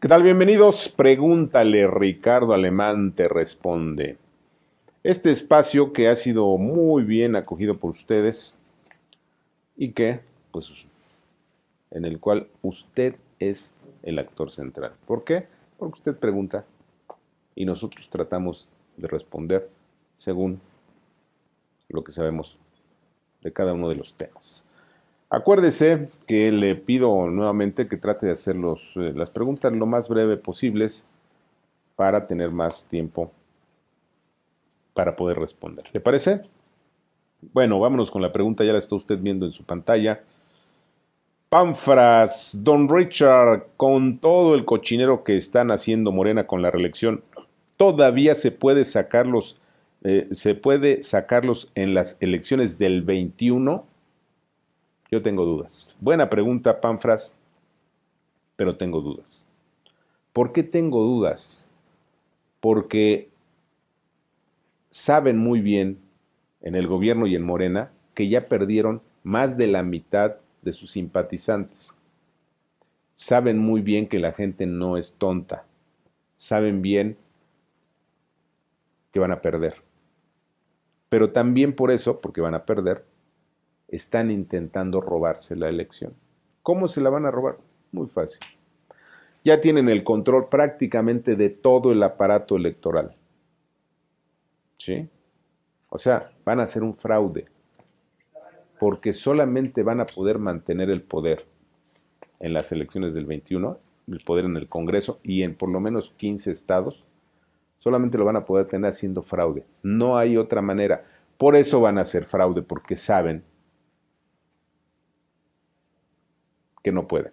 ¿Qué tal? Bienvenidos. Pregúntale, Ricardo Alemán te responde. Este espacio que ha sido muy bien acogido por ustedes y que, pues, en el cual usted es el actor central. ¿Por qué? Porque usted pregunta y nosotros tratamos de responder según lo que sabemos de cada uno de los temas. Acuérdese que le pido nuevamente que trate de hacer eh, las preguntas lo más breve posibles para tener más tiempo para poder responder. ¿Le parece? Bueno, vámonos con la pregunta, ya la está usted viendo en su pantalla. Panfras, Don Richard, con todo el cochinero que están haciendo Morena con la reelección, ¿todavía se puede sacar los eh, se puede sacarlos en las elecciones del 21? Yo tengo dudas. Buena pregunta, Panfras, pero tengo dudas. ¿Por qué tengo dudas? Porque saben muy bien en el gobierno y en Morena que ya perdieron más de la mitad de sus simpatizantes. Saben muy bien que la gente no es tonta. Saben bien que van a perder. Pero también por eso, porque van a perder, están intentando robarse la elección. ¿Cómo se la van a robar? Muy fácil. Ya tienen el control prácticamente de todo el aparato electoral. ¿Sí? O sea, van a hacer un fraude, porque solamente van a poder mantener el poder en las elecciones del 21, el poder en el Congreso y en por lo menos 15 estados Solamente lo van a poder tener haciendo fraude. No hay otra manera. Por eso van a hacer fraude, porque saben que no pueden.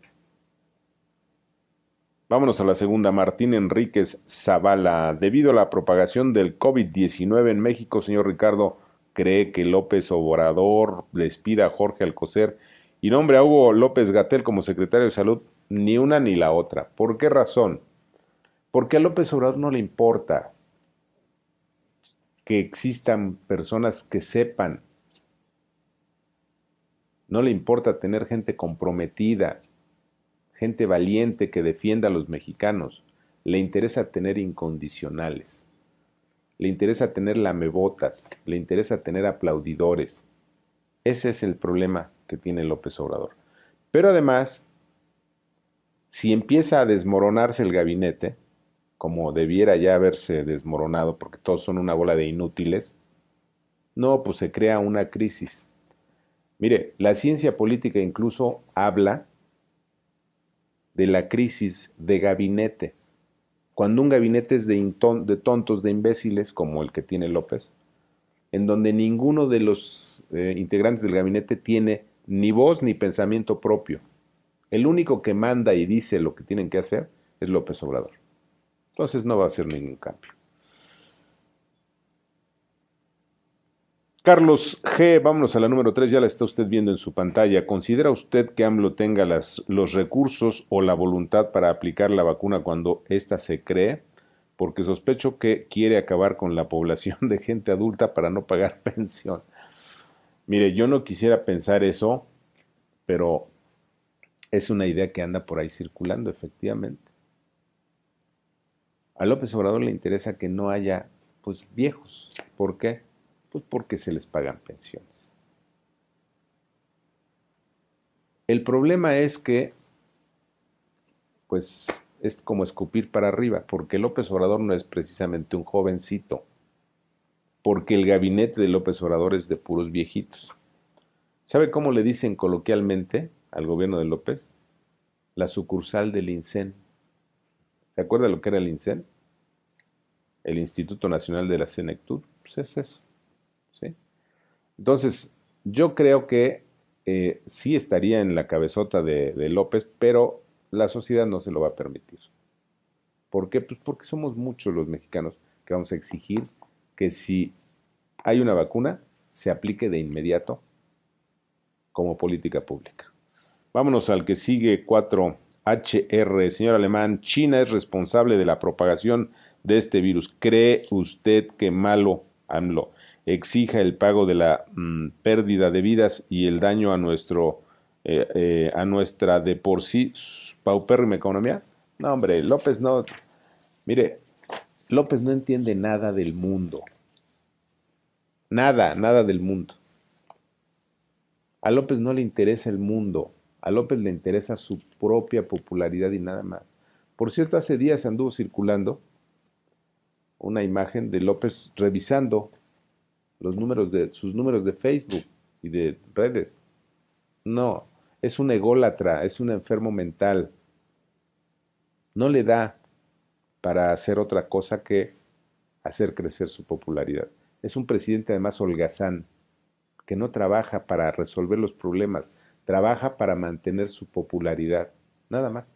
Vámonos a la segunda. Martín Enríquez Zavala. Debido a la propagación del COVID-19 en México, señor Ricardo, ¿cree que López Obrador despida a Jorge Alcocer y nombre a Hugo López Gatel como secretario de Salud? Ni una ni la otra. ¿Por qué razón? Porque a López Obrador no le importa que existan personas que sepan? No le importa tener gente comprometida, gente valiente que defienda a los mexicanos. Le interesa tener incondicionales. Le interesa tener lamebotas. Le interesa tener aplaudidores. Ese es el problema que tiene López Obrador. Pero además, si empieza a desmoronarse el gabinete, como debiera ya haberse desmoronado porque todos son una bola de inútiles, no, pues se crea una crisis. Mire, la ciencia política incluso habla de la crisis de gabinete. Cuando un gabinete es de, tontos, de imbéciles, como el que tiene López, en donde ninguno de los eh, integrantes del gabinete tiene ni voz ni pensamiento propio. El único que manda y dice lo que tienen que hacer es López Obrador. Entonces no va a hacer ningún cambio. Carlos G, vámonos a la número 3, ya la está usted viendo en su pantalla. ¿Considera usted que AMLO tenga los recursos o la voluntad para aplicar la vacuna cuando ésta se cree? Porque sospecho que quiere acabar con la población de gente adulta para no pagar pensión. Mire, yo no quisiera pensar eso, pero es una idea que anda por ahí circulando, efectivamente. A López Obrador le interesa que no haya pues viejos. ¿Por qué? Pues porque se les pagan pensiones. El problema es que pues es como escupir para arriba, porque López Obrador no es precisamente un jovencito, porque el gabinete de López Obrador es de puros viejitos. ¿Sabe cómo le dicen coloquialmente al gobierno de López? La sucursal del INSEN. ¿Se acuerda lo que era el INSEN? el Instituto Nacional de la senectur pues es eso. ¿sí? Entonces, yo creo que eh, sí estaría en la cabezota de, de, López, pero la sociedad no se lo va a permitir. ¿Por qué? Pues porque somos muchos los mexicanos que vamos a exigir que si hay una vacuna, se aplique de inmediato como política pública. Vámonos al que sigue 4HR. Señor Alemán, China es responsable de la propagación de este virus. ¿Cree usted que malo AMLO exija el pago de la mm, pérdida de vidas y el daño a nuestro eh, eh, a nuestra de por sí paupérrima economía? No, hombre, López no. Mire, López no entiende nada del mundo. Nada, nada del mundo. A López no le interesa el mundo. A López le interesa su propia popularidad y nada más. Por cierto, hace días anduvo circulando una imagen de López revisando los números de sus números de Facebook y de redes. No, es un ególatra, es un enfermo mental. No le da para hacer otra cosa que hacer crecer su popularidad. Es un presidente además holgazán, que no trabaja para resolver los problemas, trabaja para mantener su popularidad, nada más.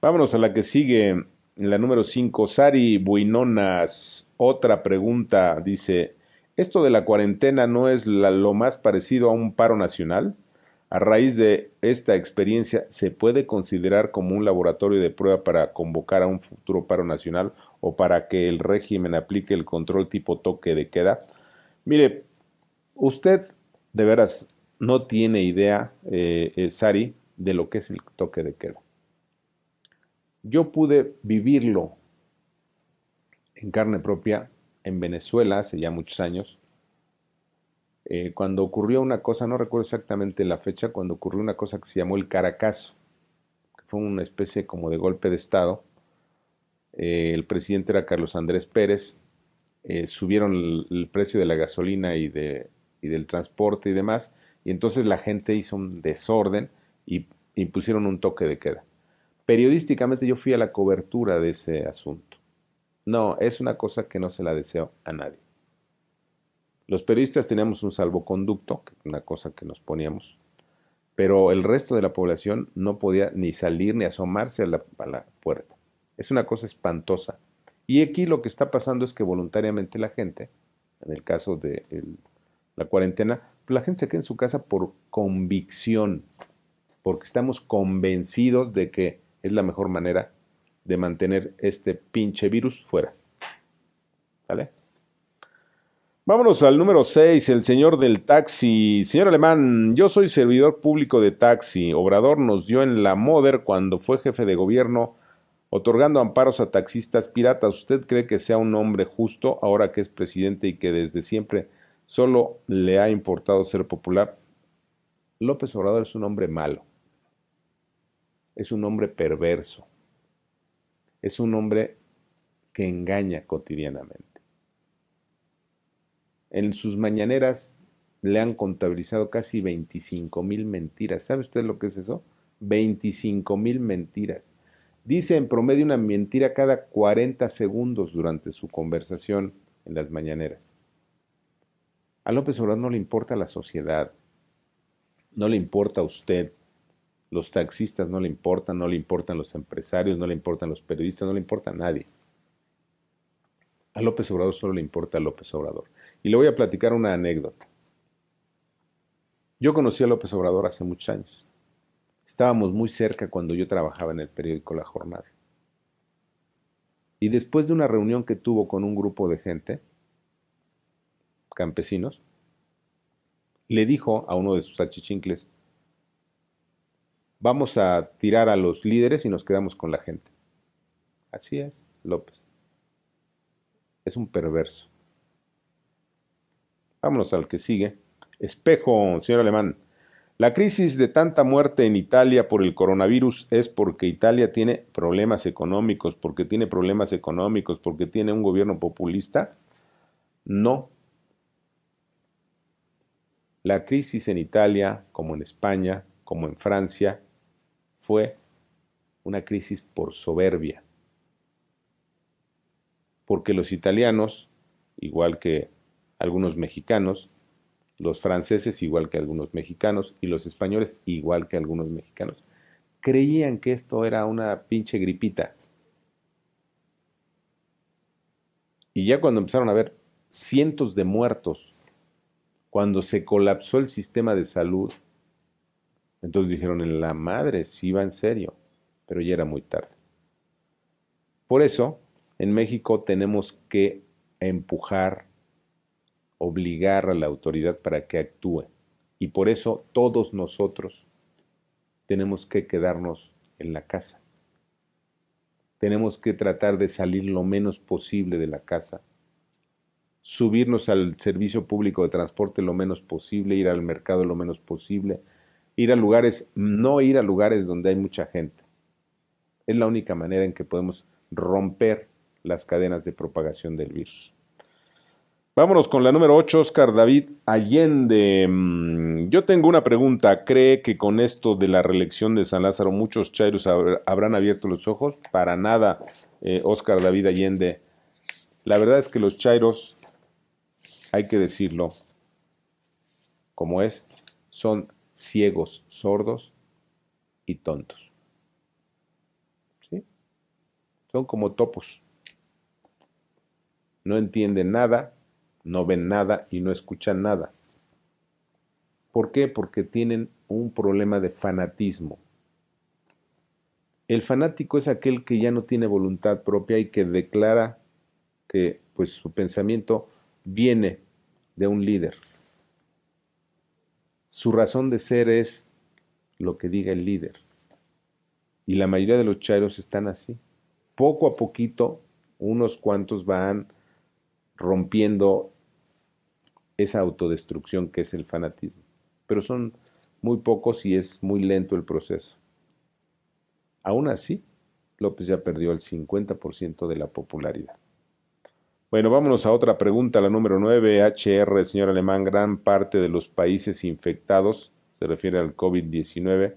Vámonos a la que sigue. En la número 5, Sari Buinonas, otra pregunta, dice, ¿esto de la cuarentena no es lo más parecido a un paro nacional? A raíz de esta experiencia, ¿se puede considerar como un laboratorio de prueba para convocar a un futuro paro nacional o para que el régimen aplique el control tipo toque de queda? Mire, usted de veras no tiene idea, eh, eh, Sari, de lo que es el toque de queda. Yo pude vivirlo en carne propia en Venezuela hace ya muchos años. Eh, cuando ocurrió una cosa, no recuerdo exactamente la fecha, cuando ocurrió una cosa que se llamó el Caracazo, que fue una especie como de golpe de Estado. Eh, el presidente era Carlos Andrés Pérez, eh, subieron el, precio de la gasolina y, de, y del transporte y demás, y entonces la gente hizo un desorden y impusieron un toque de queda. Periodísticamente yo fui a la cobertura de ese asunto. No, es una cosa que no se la deseo a nadie. Los periodistas teníamos un salvoconducto, una cosa que nos poníamos, pero el resto de la población no podía ni salir ni asomarse a la, puerta. Es una cosa espantosa. Y aquí lo que está pasando es que voluntariamente la gente, en el caso de la cuarentena, pues la gente se queda en su casa por convicción, porque estamos convencidos de que es la mejor manera de mantener este pinche virus fuera. ¿Vale? Vámonos al número 6, el señor del taxi. Señor Alemán, yo soy servidor público de taxi. Obrador nos dio en la moder cuando fue jefe de gobierno otorgando amparos a taxistas piratas. ¿Usted cree que sea un hombre justo ahora que es presidente y que desde siempre solo le ha importado ser popular? López Obrador es un hombre malo es un hombre perverso, es un hombre que engaña cotidianamente. En sus mañaneras le han contabilizado casi 25 mil mentiras. ¿Sabe usted lo que es eso? 25 mil mentiras. Dice en promedio una mentira cada 40 segundos durante su conversación en las mañaneras. A López Obrador no le importa la sociedad, no le importa a usted, los taxistas no le importan, no le importan los empresarios, no le importan los periodistas, no le importa nadie. A López Obrador solo le importa a López Obrador. Y le voy a platicar una anécdota. Yo conocí a López Obrador hace muchos años. Estábamos muy cerca cuando yo trabajaba en el periódico La Jornada. Y después de una reunión que tuvo con un grupo de gente, campesinos, le dijo a uno de sus achichincles, vamos a tirar a los líderes y nos quedamos con la gente. Así es, López. Es un perverso. Vámonos al que sigue. Espejo, señor alemán. La crisis de tanta muerte en Italia por el coronavirus es porque Italia tiene problemas económicos, porque tiene problemas económicos, porque tiene un gobierno populista. No. La crisis en Italia, como en España, como en Francia, fue una crisis por soberbia, porque los italianos, igual que algunos mexicanos, los franceses igual que algunos mexicanos y los españoles igual que algunos mexicanos, creían que esto era una pinche gripita. Y ya cuando empezaron a ver cientos de muertos, cuando se colapsó el sistema de salud, entonces dijeron, en la madre, sí va en serio, pero ya era muy tarde. Por eso, en México tenemos que empujar, obligar a la autoridad para que actúe. Y por eso todos nosotros tenemos que quedarnos en la casa. Tenemos que tratar de salir lo menos posible de la casa subirnos al servicio público de transporte lo menos posible, ir al mercado lo menos posible, ir a lugares, no ir a lugares donde hay mucha gente. Es la única manera en que podemos romper las cadenas de propagación del virus. Vámonos con la número 8, Oscar David Allende. Mm, yo tengo una pregunta. ¿Cree que con esto de la reelección de San Lázaro muchos chairos habrán abierto los ojos? Para nada, eh, Oscar David Allende. La verdad es que los chairos, hay que decirlo como es, son ciegos, sordos y tontos. Son como topos. No entienden nada, no ven nada y no escuchan nada. ¿Por qué? Porque tienen un problema de fanatismo. El fanático es aquel que ya no tiene voluntad propia y que declara que pues, su pensamiento viene de un líder, su razón de ser es lo que diga el líder. Y la mayoría de los chairos están así. Poco a poquito, unos cuantos van rompiendo esa autodestrucción que es el fanatismo. Pero son muy pocos y es muy lento el proceso. Aún así, López ya perdió el 50% de la popularidad. Bueno, vámonos a otra pregunta, la número 9, HR, señor Alemán. Gran parte de los países infectados, se refiere al COVID-19,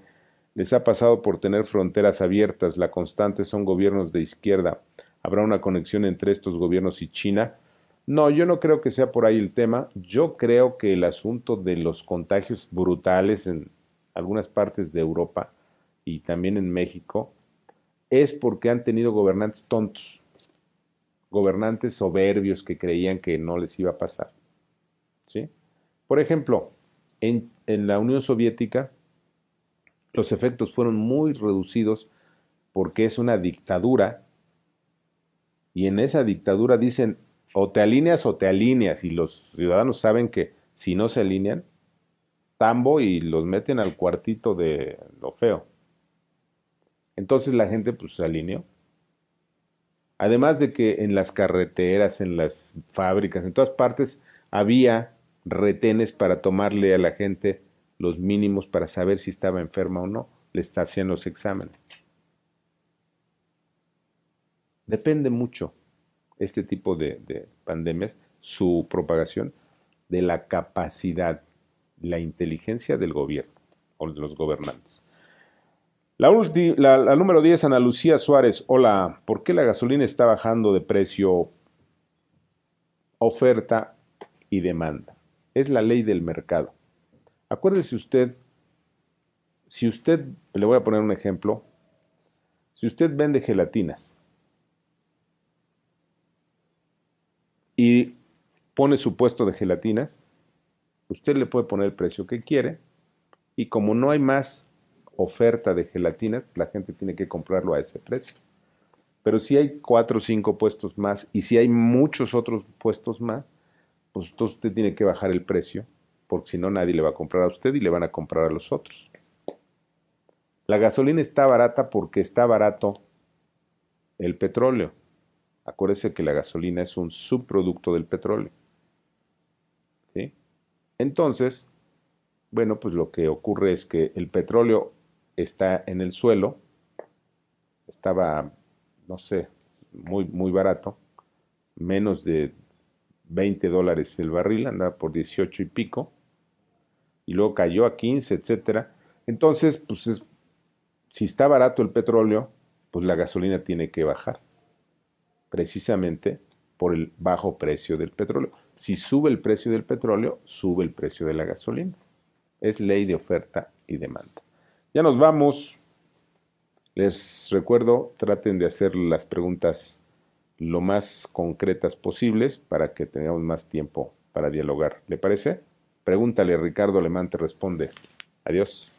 les ha pasado por tener fronteras abiertas. La constante son gobiernos de izquierda. ¿Habrá una conexión entre estos gobiernos y China? No, yo no creo que sea por ahí el tema. Yo creo que el asunto de los contagios brutales en algunas partes de Europa y también en México es porque han tenido gobernantes tontos gobernantes soberbios que creían que no les iba a pasar. ¿Sí? Por ejemplo, en, la Unión Soviética los efectos fueron muy reducidos porque es una dictadura y en esa dictadura dicen o te alineas o te alineas y los ciudadanos saben que si no se alinean, tambo y los meten al cuartito de lo feo. Entonces la gente pues se alineó Además de que en las carreteras, en las fábricas, en todas partes había retenes para tomarle a la gente los mínimos para saber si estaba enferma o no. Le haciendo los exámenes. Depende mucho este tipo de, de pandemias, su propagación, de la capacidad, la inteligencia del gobierno o de los gobernantes. La, número 10, Ana Lucía Suárez. Hola, ¿por qué la gasolina está bajando de precio? Oferta y demanda. Es la ley del mercado. Acuérdese usted, si usted, le voy a poner un ejemplo, si usted vende gelatinas y pone su puesto de gelatinas, usted le puede poner el precio que quiere y como no hay más oferta de gelatina, la gente tiene que comprarlo a ese precio. Pero si hay cuatro o cinco puestos más y si hay muchos otros puestos más, pues usted tiene que bajar el precio, porque si no nadie le va a comprar a usted y le van a comprar a los otros. La gasolina está barata porque está barato el petróleo. Acuérdese que la gasolina es un subproducto del petróleo. Entonces, bueno, pues lo que ocurre es que el petróleo está en el suelo, estaba, no sé, muy, muy barato, menos de 20 dólares el barril, andaba por 18 y pico, y luego cayó a 15, etcétera. Entonces, pues si está barato el petróleo, pues la gasolina tiene que bajar, precisamente por el bajo precio del petróleo. Si sube el precio del petróleo, sube el precio de la gasolina. Es ley de oferta y demanda. Ya nos vamos. Les recuerdo, traten de hacer las preguntas lo más concretas posibles para que tengamos más tiempo para dialogar. ¿Le parece? Pregúntale, Ricardo Alemán te responde. Adiós.